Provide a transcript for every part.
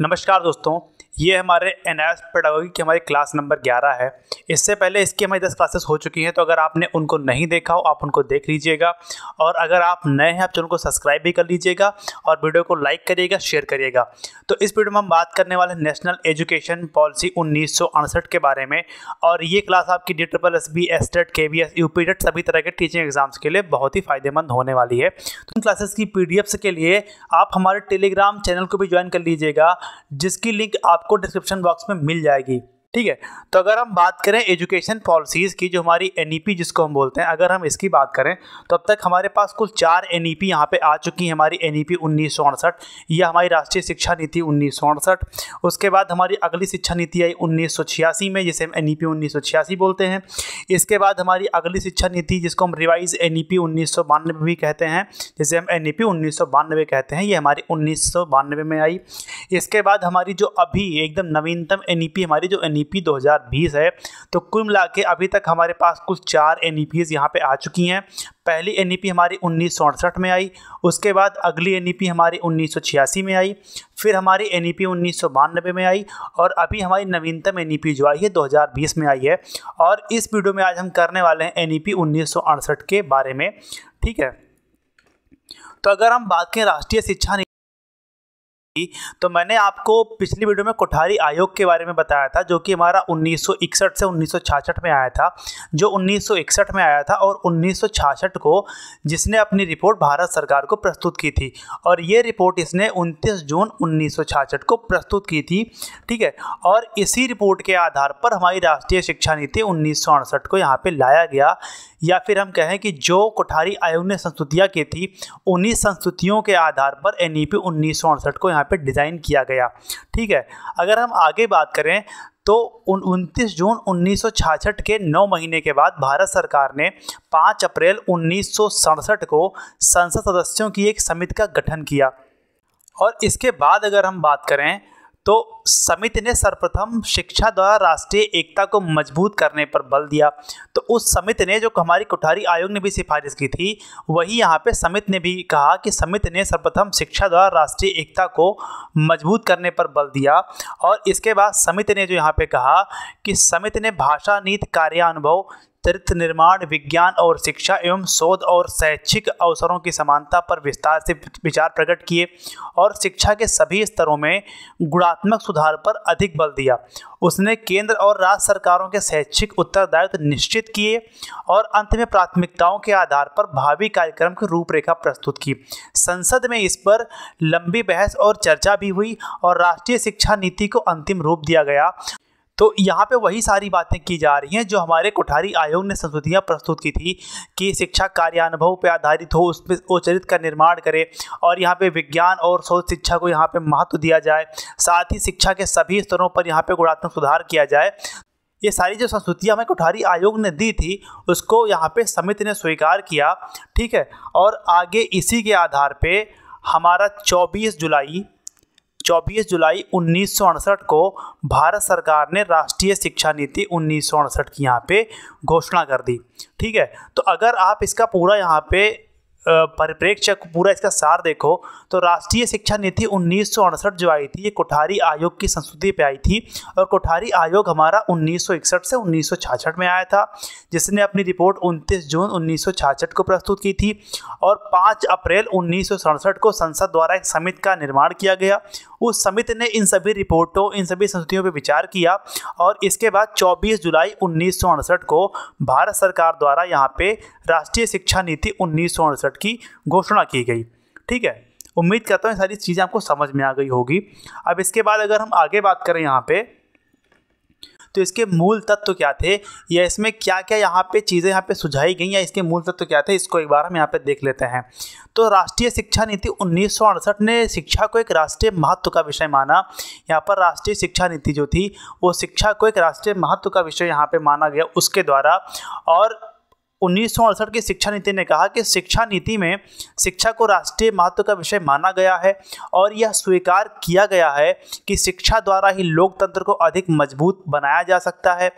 नमस्कार दोस्तों ये हमारे एन एस पेडागोगी की हमारी क्लास नंबर ग्यारह है इससे पहले इसकी हमारी दस क्लासेस हो चुकी हैं तो अगर आपने उनको नहीं देखा हो आप उनको देख लीजिएगा और अगर आप नए हैं आप चैनल को सब्सक्राइब भी कर लीजिएगा और वीडियो को लाइक करिएगा शेयर करिएगा तो इस वीडियो में हम बात करने वाले नेशनल एजुकेशन पॉलिसी उन्नीस के बारे में और ये क्लास आपकी D triple S B S TET के B S U P TET सभी तरह के टीचिंग एग्जाम्स के लिए बहुत ही फायदेमंद होने वाली है तो क्लासेस की पी के लिए आप हमारे टेलीग्राम चैनल को भी ज्वाइन कर लीजिएगा जिसकी लिंक आप आपको डिस्क्रिप्शन बॉक्स में मिल जाएगी ठीक है तो अगर हम बात करें एजुकेशन पॉलिसीज़ की जो हमारी एन e जिसको हम बोलते हैं अगर हम इसकी बात करें तो अब तक हमारे पास कुल चार एन ई पी यहाँ पर आ चुकी हैं हमारी एन ई पी उन्नीस सौ अड़सठ यह हमारी राष्ट्रीय शिक्षा नीति उन्नीस सौ अड़सठ उसके बाद हमारी अगली शिक्षा नीति आई उन्नीस सौ छियासी में जिसे हम एन ई पी उन्नीस सौ छियासी बोलते हैं इसके बाद हमारी अगली शिक्षा नीति जिसको हम रिवाइज एन ई पी उन्नीस सौ बानवे भी कहते हैं जिसे हम एन ई पी उन्नीस सौ बानवे कहते हैं ये हमारी उन्नीस सौ बानवे में आई इसके बाद हमारी जो अभी एकदम नवीनतम एन ई पी हमारी जो एन ई e एनईपी 2020 है तो कुल मिला के अभी तक हमारे पास कुछ चार एन ई यहाँ पे आ चुकी हैं पहली एन हमारी उन्नीस में आई उसके बाद अगली एन हमारी उन्नीस में आई फिर हमारी एन ई में आई और अभी हमारी नवीनतम एन जो आई है 2020 में आई है और इस वीडियो में आज हम करने वाले हैं एन ई के बारे में ठीक है तो अगर हम बात करें राष्ट्रीय शिक्षा तो मैंने आपको पिछली वीडियो में कोठारी आयोग के बारे में बताया था जो कि हमारा 1961 से 1966 में आया था जो 1961 में आया था और 1966 को जिसने अपनी रिपोर्ट भारत सरकार को प्रस्तुत की थी और ये रिपोर्ट इसने 29 जून 1966 को प्रस्तुत की थी ठीक है और इसी रिपोर्ट के आधार पर हमारी राष्ट्रीय शिक्षा नीति उन्नीस को यहाँ पर लाया गया या फिर हम कहें कि जो कोठारी आयोग ने संस्तुतियाँ की थी उन्हीं संस्तुतियों के आधार पर एन ई को यहाँ पे डिज़ाइन किया गया ठीक है अगर हम आगे बात करें तो उन उनतीस जून 1966 के नौ महीने के बाद भारत सरकार ने 5 अप्रैल उन्नीस को संसद सदस्यों की एक समिति का गठन किया और इसके बाद अगर हम बात करें तो समिति ने सर्वप्रथम शिक्षा द्वारा राष्ट्रीय एकता को मजबूत करने पर बल दिया तो उस समिति ने जो हमारी कोठारी आयोग ने भी सिफारिश की थी वही यहाँ पे समिति ने भी कहा कि समिति ने सर्वप्रथम शिक्षा द्वारा राष्ट्रीय एकता को मजबूत करने पर बल दिया और इसके बाद समिति ने जो यहाँ पे कहा कि समिति ने भाषा नीति कार्यानुभव चरित्र निर्माण विज्ञान और शिक्षा एवं शोध और शैक्षिक अवसरों की समानता पर विस्तार से विचार प्रकट किए और शिक्षा के सभी स्तरों में गुणात्मक सुधार पर अधिक बल दिया उसने केंद्र और राज्य सरकारों के शैक्षिक उत्तरदायित्व निश्चित किए और अंत में प्राथमिकताओं के आधार पर भावी कार्यक्रम की रूपरेखा प्रस्तुत की संसद में इस पर लंबी बहस और चर्चा भी हुई और राष्ट्रीय शिक्षा नीति को अंतिम रूप दिया गया तो यहाँ पे वही सारी बातें की जा रही हैं जो हमारे कोठारी आयोग ने संस्तुतियाँ प्रस्तुत की थी कि शिक्षा कार्यानुभव पर आधारित हो उसमें उचरित का निर्माण करे और यहाँ पे विज्ञान और शोध शिक्षा को यहाँ पे महत्व दिया जाए साथ ही शिक्षा के सभी स्तरों पर यहाँ पे गुणात्मक सुधार किया जाए ये सारी जो संस्तुतियाँ हमें कोठारी आयोग ने दी थी उसको यहाँ पे समिति ने स्वीकार किया ठीक है और आगे इसी के आधार पे हमारा 24 जुलाई 24 जुलाई उन्नीस को भारत सरकार ने राष्ट्रीय शिक्षा नीति उन्नीस की यहाँ पे घोषणा कर दी ठीक है तो अगर आप इसका पूरा यहाँ पे परिप्रेक्ष्य पूरा इसका सार देखो तो राष्ट्रीय शिक्षा नीति उन्नीस जो आई थी ये कोठारी आयोग की संस्कृति पे आई थी और कोठारी आयोग हमारा 1961 से उन्नीस में आया था जिसने अपनी रिपोर्ट 29 जून उन्नीस को प्रस्तुत की थी और 5 अप्रैल उन्नीस को संसद द्वारा एक समिति का निर्माण किया गया उस समिति ने इन सभी रिपोर्टों इन सभी संस्थियों पर विचार किया और इसके बाद 24 जुलाई उन्नीस को भारत सरकार द्वारा यहाँ पे राष्ट्रीय शिक्षा नीति उन्नीस की घोषणा की गई ठीक है उम्मीद करता हूँ सारी चीज़ें आपको समझ में आ गई होगी अब इसके बाद अगर हम आगे बात करें यहाँ पर तो इसके मूल तत्व क्या थे या इसमें क्या क्या यहाँ पे चीज़ें यहाँ पे सुझाई गई या इसके मूल तत्व क्या थे इसको एक बार हम यहाँ पे देख लेते हैं तो राष्ट्रीय शिक्षा नीति उन्नीस ने शिक्षा को एक राष्ट्रीय महत्व का विषय माना यहाँ पर राष्ट्रीय शिक्षा नीति जो थी वो शिक्षा को एक राष्ट्रीय महत्व का विषय यहाँ पर माना गया उसके द्वारा और उन्नीस की शिक्षा नीति ने कहा कि शिक्षा नीति में शिक्षा को राष्ट्रीय महत्व का विषय माना गया है और यह स्वीकार किया गया है कि शिक्षा द्वारा ही लोकतंत्र को अधिक मजबूत बनाया जा सकता है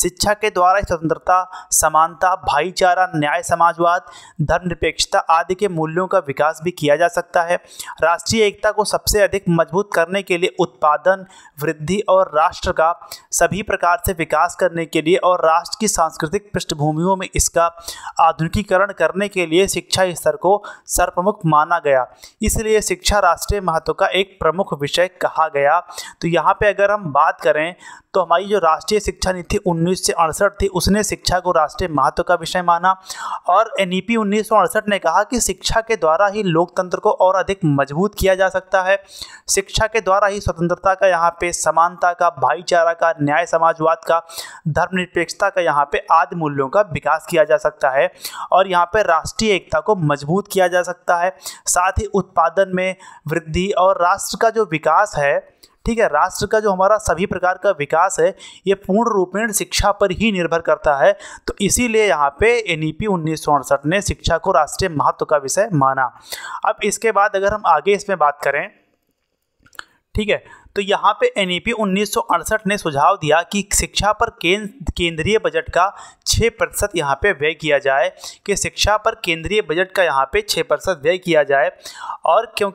शिक्षा के द्वारा ही स्वतंत्रता समानता भाईचारा न्याय समाजवाद धर्मनिरपेक्षता आदि के मूल्यों का विकास भी किया जा सकता है राष्ट्रीय एकता को सबसे अधिक मजबूत करने के लिए उत्पादन वृद्धि और राष्ट्र का सभी प्रकार से विकास करने के लिए और राष्ट्र की सांस्कृतिक पृष्ठभूमियों में इसका का आधुनिकीकरण करने के लिए शिक्षा स्तर को सर्वप्रमुख माना गया इसलिए शिक्षा राष्ट्रीय महत्व का एक प्रमुख विषय कहा गया तो यहाँ पे अगर हम बात करें तो हमारी जो राष्ट्रीय शिक्षा नीति उन्नीस थी उसने शिक्षा को राष्ट्रीय महत्व का विषय माना और एन ई ने कहा कि शिक्षा के द्वारा ही लोकतंत्र को और अधिक मजबूत किया जा सकता है शिक्षा के द्वारा ही स्वतंत्रता का यहाँ पे समानता का भाईचारा का न्याय समाजवाद का धर्मनिरपेक्षता का यहाँ पे आदि मूल्यों का विकास किया जा जा सकता है और यहाँ पर राष्ट्रीय एकता को मजबूत किया जा सकता है साथ ही उत्पादन में वृद्धि और राष्ट्र का जो विकास है ठीक है राष्ट्र का जो हमारा सभी प्रकार का विकास है ये पूर्ण में शिक्षा पर ही निर्भर करता है तो इसीलिए यहाँ पे एन e ई ने शिक्षा को राष्ट्रीय महत्व का विषय माना अब इसके बाद अगर हम आगे इसमें बात करें ठीक है तो यहाँ पे एन e ई ने सुझाव दिया कि शिक्षा पर केंद्रीय बजट का 6 प्रतिशत यहाँ पे व्यय किया जाए कि शिक्षा पर केंद्रीय बजट का यहाँ पे 6 प्रतिशत व्यय किया जाए और क्यों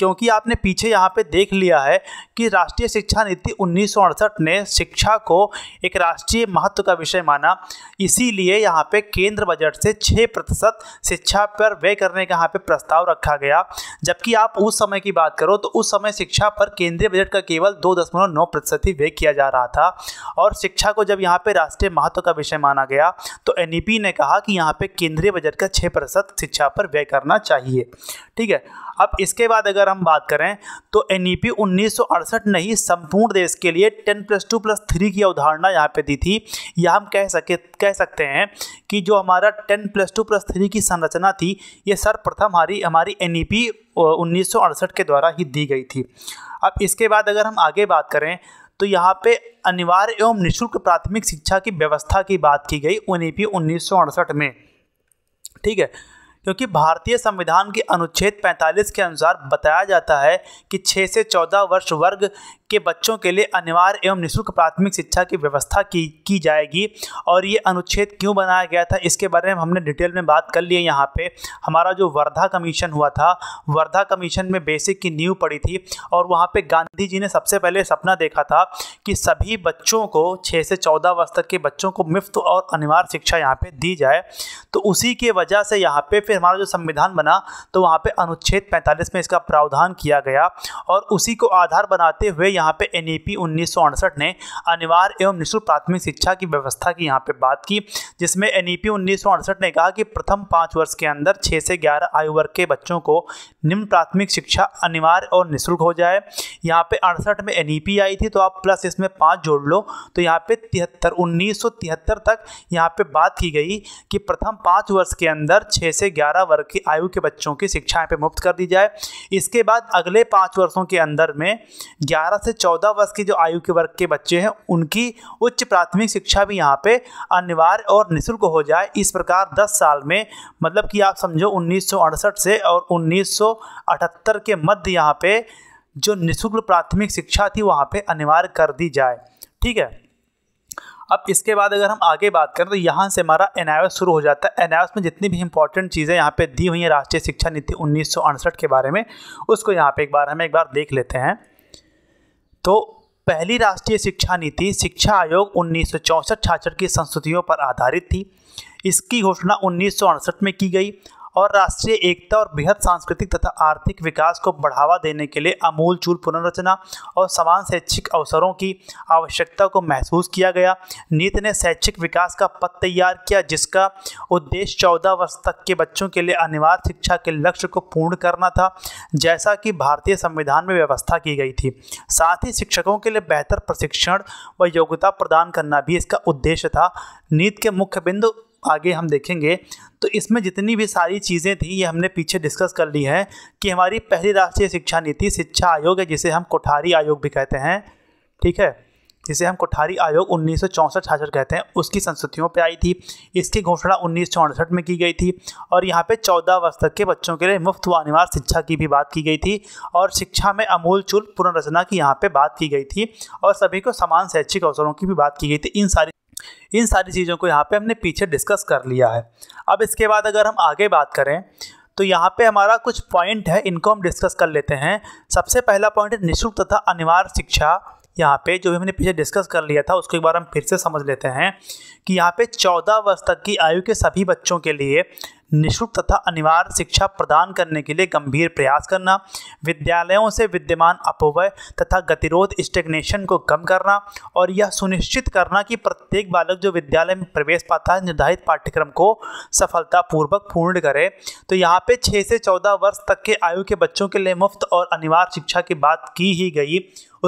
क्योंकि आपने पीछे यहाँ पे देख लिया है कि राष्ट्रीय शिक्षा नीति उन्नीस ने शिक्षा को एक राष्ट्रीय महत्व का विषय माना इसीलिए यहाँ पे केंद्र बजट से 6 प्रतिशत शिक्षा पर व्यय करने का यहाँ पे प्रस्ताव रखा गया जबकि आप उस समय की बात करो तो उस समय शिक्षा पर केंद्रीय बजट का केवल दो दशमलव नौ प्रतिशत ही व्यय किया जा रहा था और शिक्षा को जब यहाँ पर राष्ट्रीय महत्व का विषय माना गया तो एन ने कहा कि यहाँ पर केंद्रीय बजट का छः प्रतिशत शिक्षा पर व्यय करना चाहिए ठीक है अब इसके बाद अगर हम बात करें तो एन ई पी नहीं संपूर्ण देश के लिए ten plus two plus three की अवधारणा यहाँ पे दी थी या हम कह सके कह सकते हैं कि जो हमारा ten plus two plus three की संरचना थी ये सर्वप्रथम हमारी हमारी एन ई पी के द्वारा ही दी गई थी अब इसके बाद अगर हम आगे बात करें तो यहाँ पे अनिवार्य एवं निःशुल्क प्राथमिक शिक्षा की व्यवस्था की बात की गई एन e ई में ठीक है क्योंकि भारतीय संविधान के अनुच्छेद 45 के अनुसार बताया जाता है कि 6 से 14 वर्ष वर्ग के बच्चों के लिए अनिवार्य एवं निःशुल्क प्राथमिक शिक्षा की व्यवस्था की की जाएगी और ये अनुच्छेद क्यों बनाया गया था इसके बारे में हमने डिटेल में बात कर ली है यहाँ पर हमारा जो वर्धा कमीशन हुआ था वर्धा कमीशन में बेसिक की नींव पड़ी थी और वहाँ पर गांधी जी ने सबसे पहले सपना देखा था कि सभी बच्चों को छः से चौदह वर्ष तक के बच्चों को मुफ्त और अनिवार्य शिक्षा यहाँ पर दी जाए तो उसी के वजह से यहाँ पर फिर हमारा जो संविधान बना तो वहाँ पर अनुच्छेद पैंतालीस में इसका प्रावधान किया गया और उसी को आधार बनाते हुए यहाँ पे एन ई ने अनिवार्य एवं निःशुल्क प्राथमिक शिक्षा की व्यवस्था की यहाँ पे बात की जिसमें एन ई ने कहा कि प्रथम पाँच वर्ष के अंदर छः से ग्यारह आयु वर्ग के बच्चों को निम्न प्राथमिक शिक्षा अनिवार्य और निःशुल्क हो जाए यहाँ पे अड़सठ में एन आई थी तो आप प्लस इसमें पाँच जोड़ लो तो यहाँ पे तिहत्तर उन्नीस तक यहाँ पे बात की गई कि प्रथम पाँच वर्ष के अंदर छः से ग्यारह वर्ग की आयु के बच्चों की शिक्षा यहाँ पे मुफ्त कर दी जाए इसके बाद अगले पाँच वर्षों के अंदर में ग्यारह से से 14 वर्ष की जो आयु के वर्ग के बच्चे हैं उनकी उच्च प्राथमिक शिक्षा भी यहाँ पे अनिवार्य और निःशुल्क हो जाए इस प्रकार 10 साल में मतलब कि आप समझो उन्नीस से और उन्नीस के मध्य यहाँ पे जो निःशुल्क प्राथमिक शिक्षा थी वहाँ पर अनिवार्य कर दी जाए ठीक है अब इसके बाद अगर हम आगे बात करें तो यहाँ से हमारा एन शुरू हो जाता है एन में जितनी भी इंपॉर्टेंट चीज़ें यहाँ पे दी हुई हैं राष्ट्रीय शिक्षा नीति उन्नीस के बारे में उसको यहाँ पे एक बार हम एक बार देख लेते हैं तो पहली राष्ट्रीय शिक्षा नीति शिक्षा आयोग उन्नीस सौ की संस्तुतियों पर आधारित थी इसकी घोषणा उन्नीस में की गई और राष्ट्रीय एकता और बेहद सांस्कृतिक तथा आर्थिक विकास को बढ़ावा देने के लिए अमूल चूल पुनर्रचना और समान शैक्षिक अवसरों की आवश्यकता को महसूस किया गया नीति ने शैक्षिक विकास का पथ तैयार किया जिसका उद्देश्य चौदह वर्ष तक के बच्चों के लिए अनिवार्य शिक्षा के लक्ष्य को पूर्ण करना था जैसा कि भारतीय संविधान में व्यवस्था की गई थी साथ ही शिक्षकों के लिए बेहतर प्रशिक्षण व योग्यता प्रदान करना भी इसका उद्देश्य था नीति के मुख्य बिंदु आगे हम देखेंगे तो इसमें जितनी भी सारी चीज़ें थी ये हमने पीछे डिस्कस कर ली है कि हमारी पहली राष्ट्रीय शिक्षा नीति शिक्षा आयोग है जिसे हम कोठारी आयोग भी कहते हैं ठीक है जिसे हम कोठारी आयोग उन्नीस सौ कहते हैं उसकी संस्कृतियों पे आई थी इसकी घोषणा उन्नीस में की गई थी और यहाँ पे 14 वर्ष तक के बच्चों के लिए मुफ्त व अनिवार्य शिक्षा की भी बात की गई थी और शिक्षा में अमूल चूल पुनर्रचना की यहाँ पे बात की गई थी और सभी को समान शैक्षिक अवसरों की भी बात की गई थी इन सारी इन सारी चीज़ों को यहाँ पे हमने पीछे डिस्कस कर लिया है अब इसके बाद अगर हम आगे बात करें तो यहाँ पे हमारा कुछ पॉइंट है इनको हम डिस्कस कर लेते हैं सबसे पहला पॉइंट है निःशुल्क तथा अनिवार्य शिक्षा यहाँ पे जो भी हमने पीछे डिस्कस कर लिया था उसको एक बार हम फिर से समझ लेते हैं कि यहाँ पे चौदह वर्ष तक की आयु के सभी बच्चों के लिए निःशुल्क तथा अनिवार्य शिक्षा प्रदान करने के लिए गंभीर प्रयास करना विद्यालयों से विद्यमान अपव्यय तथा गतिरोध स्टेग्नेशन को कम करना और यह सुनिश्चित करना कि प्रत्येक बालक जो विद्यालय में प्रवेश पाता है निर्धारित पाठ्यक्रम को सफलतापूर्वक पूर्ण करे तो यहाँ पे छः से चौदह वर्ष तक के आयु के बच्चों के लिए मुफ्त और अनिवार्य शिक्षा की बात की ही गई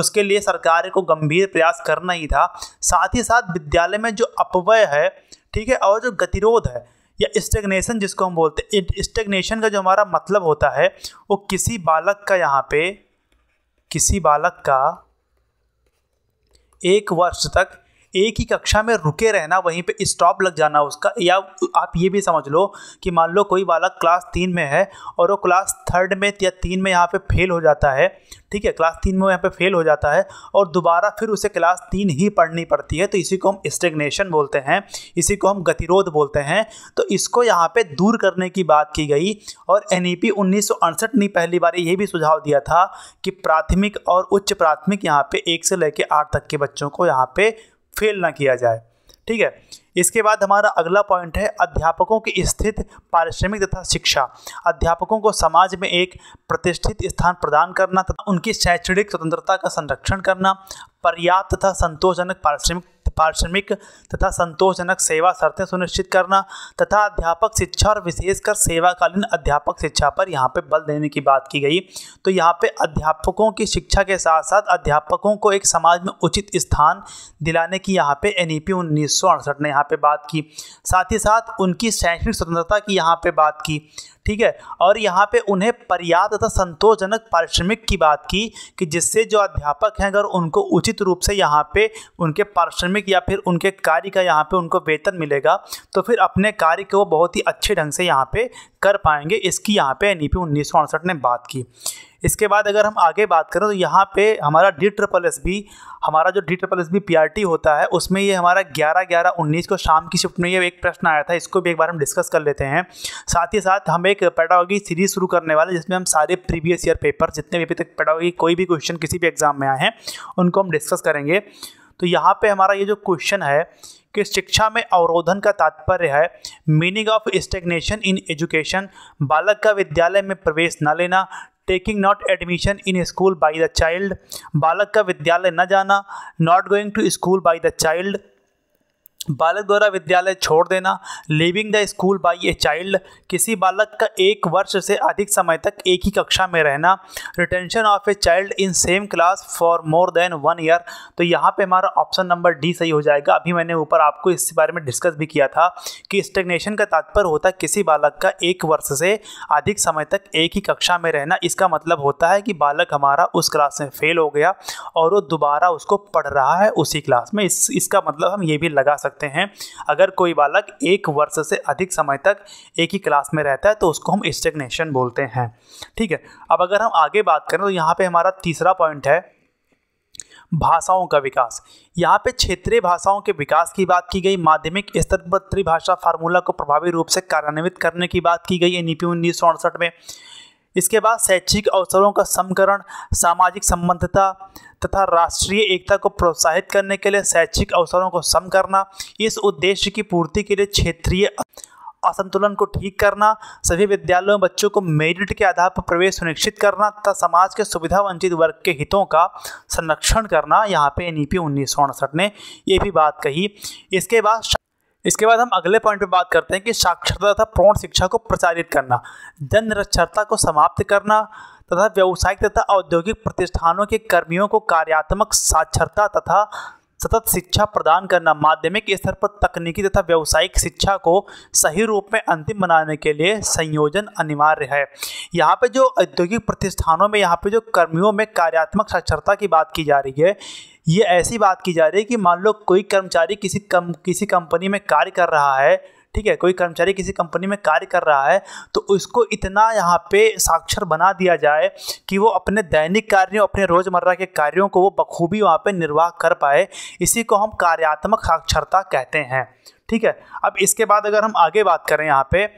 उसके लिए सरकार को गंभीर प्रयास करना ही था साथ ही साथ विद्यालय में जो अपव्यय है ठीक है और जो गतिरोध है या स्टेगनेशन जिसको हम बोलते हैं स्टेगनेशन का जो हमारा मतलब होता है वो किसी बालक का यहाँ पे किसी बालक का एक वर्ष तक एक ही कक्षा में रुके रहना वहीं पे स्टॉप लग जाना उसका या आप ये भी समझ लो कि मान लो कोई बालक क्लास तीन में है और वो क्लास थर्ड में या तीन में यहाँ पे फेल हो जाता है ठीक है क्लास तीन में यहाँ पे फेल हो जाता है और दोबारा फिर उसे क्लास तीन ही पढ़नी पड़ती है तो इसी को हम स्टेगनेशन बोलते हैं इसी को हम गतिरोध बोलते हैं तो इसको यहाँ पे दूर करने की बात की गई और एन e ई ने पहली बार ये भी सुझाव दिया था कि प्राथमिक और उच्च प्राथमिक यहाँ पे एक से लेकर आठ तक के बच्चों को यहाँ पे फेल ना किया जाए ठीक है इसके बाद हमारा अगला पॉइंट है अध्यापकों की स्थित पारिश्रमिक तथा शिक्षा अध्यापकों को समाज में एक प्रतिष्ठित स्थान प्रदान करना तथा उनकी शैक्षणिक स्वतंत्रता का संरक्षण करना पर्याप्त तथा संतोषजनक पारिश्रमिक पारिश्रमिक तथा संतोषजनक सेवा शर्तें सुनिश्चित करना तथा अध्यापक शिक्षा और विशेषकर सेवाकालीन अध्यापक शिक्षा पर यहाँ पे बल देने की बात की गई तो यहाँ पे अध्यापकों की शिक्षा के साथ साथ अध्यापकों को एक समाज में उचित स्थान दिलाने की यहाँ पे एन ई पी उन्नीस सौ अड़सठ ने यहाँ पर बात की साथ ही साथ उनकी शैक्षणिक स्वतंत्रता की यहाँ पर बात की ठीक है और यहाँ पे उन्हें पर्याप्त तथा संतोषजनक पारिश्रमिक की बात की कि जिससे जो अध्यापक हैं अगर उनको उचित रूप से यहाँ पे उनके पारिश्रमिक या फिर उनके कार्य का यहाँ पे उनको वेतन मिलेगा तो फिर अपने कार्य को बहुत ही अच्छे ढंग से यहाँ पे कर पाएंगे इसकी यहाँ पे एन ई ने बात की इसके बाद अगर हम आगे बात करें तो यहाँ पे हमारा डी ट्रिपल एस बी हमारा जो D triple S B P R T होता है उसमें ये हमारा ग्यारह ग्यारह उन्नीस को शाम की शिफ्ट में ये एक प्रश्न आया था इसको भी एक बार हम डिस्कस कर लेते हैं साथ ही साथ हम एक पेडागोगी सीरीज शुरू करने वाले जिसमें हम सारे प्रीवियस ईयर पेपर जितने भी अभी तक पेडागोगी कोई भी क्वेश्चन किसी भी एग्ज़ाम में आए हैं उनको हम डिस्कस करेंगे तो यहाँ पर हमारा ये जो क्वेश्चन है कि शिक्षा में अवरोधन का तात्पर्य है meaning of stagnation in education बालक का विद्यालय में प्रवेश न लेना taking not admission in school by the child बालक का विद्यालय न जाना not going to school by the child बालक द्वारा विद्यालय छोड़ देना leaving the school by a child किसी बालक का एक वर्ष से अधिक समय तक एक ही कक्षा में रहना retention of a child in same class for more than one year तो यहाँ पे हमारा ऑप्शन नंबर डी सही हो जाएगा अभी मैंने ऊपर आपको इस बारे में डिस्कस भी किया था कि स्टेग्नेशन का तात्पर्य होता है किसी बालक का एक वर्ष से अधिक समय तक एक ही कक्षा में रहना इसका मतलब होता है कि बालक हमारा उस क्लास में फेल हो गया और वो दोबारा उसको पढ़ रहा है उसी क्लास में इस, इसका मतलब हम ये भी लगा सकते सकते हैं अगर कोई बालक एक वर्ष से अधिक समय तक एक ही क्लास में रहता है तो उसको हम स्टेगनेशन बोलते हैं ठीक है अब अगर हम आगे बात करें तो यहाँ पर हमारा तीसरा पॉइंट है भाषाओं का विकास यहाँ पे क्षेत्रीय भाषाओं के विकास की बात की गई माध्यमिक स्तर पर त्रिभाषा फार्मूला को प्रभावी रूप से कार्यान्वित करने की बात की गई एन ई पी उन्नीस सौ अड़सठ में इसके बाद शैक्षिक अवसरों का समकरण सामाजिक संबद्धता तथा राष्ट्रीय एकता को प्रोत्साहित करने के लिए शैक्षिक अवसरों को सम करना इस उद्देश्य की पूर्ति के लिए क्षेत्रीय असंतुलन को ठीक करना सभी विद्यालयों में बच्चों को मेरिट के आधार पर प्रवेश सुनिश्चित करना तथा समाज के सुविधा वंचित वर्ग के हितों का संरक्षण करना यहाँ पे एन ई पी उन्नीस सौ ने ये भी बात कही इसके बाद इसके बाद हम अगले पॉइंट पे बात करते हैं कि साक्षरता तथा प्रौढ़ शिक्षा को प्रचारित करना जन निरक्षरता को समाप्त करना तथा व्यावसायिक तथा औद्योगिक प्रतिष्ठानों के कर्मियों को कार्यात्मक साक्षरता तथा सतत शिक्षा प्रदान करना माध्यमिक स्तर पर तकनीकी तथा व्यावसायिक शिक्षा को सही रूप में अंतिम बनाने के लिए संयोजन अनिवार्य है यहाँ पे जो औद्योगिक प्रतिष्ठानों में यहाँ पे जो कर्मियों में कार्यात्मक साक्षरता की बात की जा रही है ये ऐसी बात की जा रही है कि मान लो कोई कर्मचारी किसी कम किसी कंपनी में कार्य कर रहा है ठीक है कोई कर्मचारी किसी कंपनी में कार्य कर रहा है तो उसको इतना यहाँ पे साक्षर बना दिया जाए कि वो अपने दैनिक कार्यों अपने रोज़मर्रा के कार्यों को वो बखूबी वहाँ पे निर्वाह कर पाए इसी को हम कार्यात्मक साक्षरता कहते हैं ठीक है अब इसके बाद अगर हम आगे बात करें यहाँ पर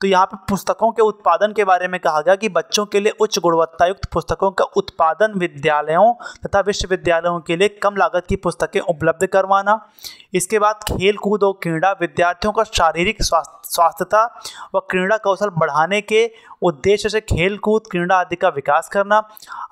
तो यहाँ पे पुस्तकों के उत्पादन के बारे में कहा गया कि बच्चों के लिए उच्च गुणवत्ता युक्त पुस्तकों का उत्पादन विद्यालयों तथा विश्वविद्यालयों के लिए कम लागत की पुस्तकें उपलब्ध करवाना इसके बाद खेल कूद और क्रीड़ा विद्यार्थियों का शारीरिक स्वास्थ्यता व क्रीड़ा कौशल बढ़ाने के उद्देश्य से खेल कूद क्रीड़ा आदि का विकास करना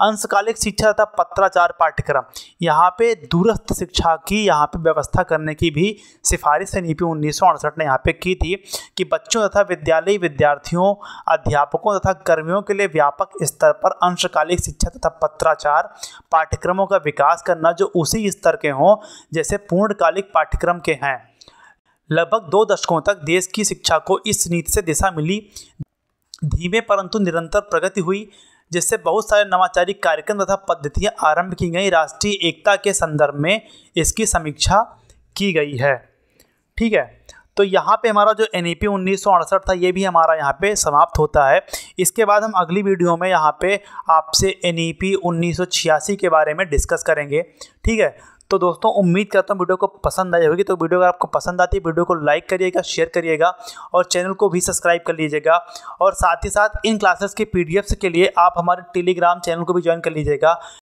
अंशकालिक शिक्षा तथा पत्राचार पाठ्यक्रम यहाँ पे दूरस्थ शिक्षा की यहाँ पे व्यवस्था करने की भी सिफारिश एन ई उन्नीस सौ अड़सठ ने यहाँ पे की थी कि बच्चों तथा विद्यालयी विद्यार्थियों अध्यापकों तथा कर्मियों के लिए व्यापक स्तर पर अंशकालिक शिक्षा तथा पत्राचार पाठ्यक्रमों का विकास करना जो उसी स्तर के हों जैसे पूर्णकालिक पाठ्य पाठ्यक्रम के हैं लगभग दो दशकों तक देश की शिक्षा को इस नीति से दिशा मिली धीमे परंतु निरंतर प्रगति हुई जिससे बहुत सारे नवाचारी कार्यक्रम तथा पद्धतियां आरंभ की गई राष्ट्रीय एकता के संदर्भ में इसकी समीक्षा की गई है ठीक है तो यहाँ पे हमारा जो एन ई पी उन्नीस था ये भी हमारा यहाँ पे समाप्त होता है इसके बाद हम अगली वीडियो में यहाँ पे आपसे एन ई पी उन्नीस के बारे में डिस्कस करेंगे ठीक है तो दोस्तों उम्मीद करता हूँ वीडियो को पसंद आई होगी तो वीडियो अगर आपको पसंद आती है वीडियो को लाइक करिएगा शेयर करिएगा और चैनल को भी सब्सक्राइब कर लीजिएगा और साथ ही साथ इन क्लासेस के पी के लिए आप हमारे टेलीग्राम चैनल को भी ज्वाइन कर लीजिएगा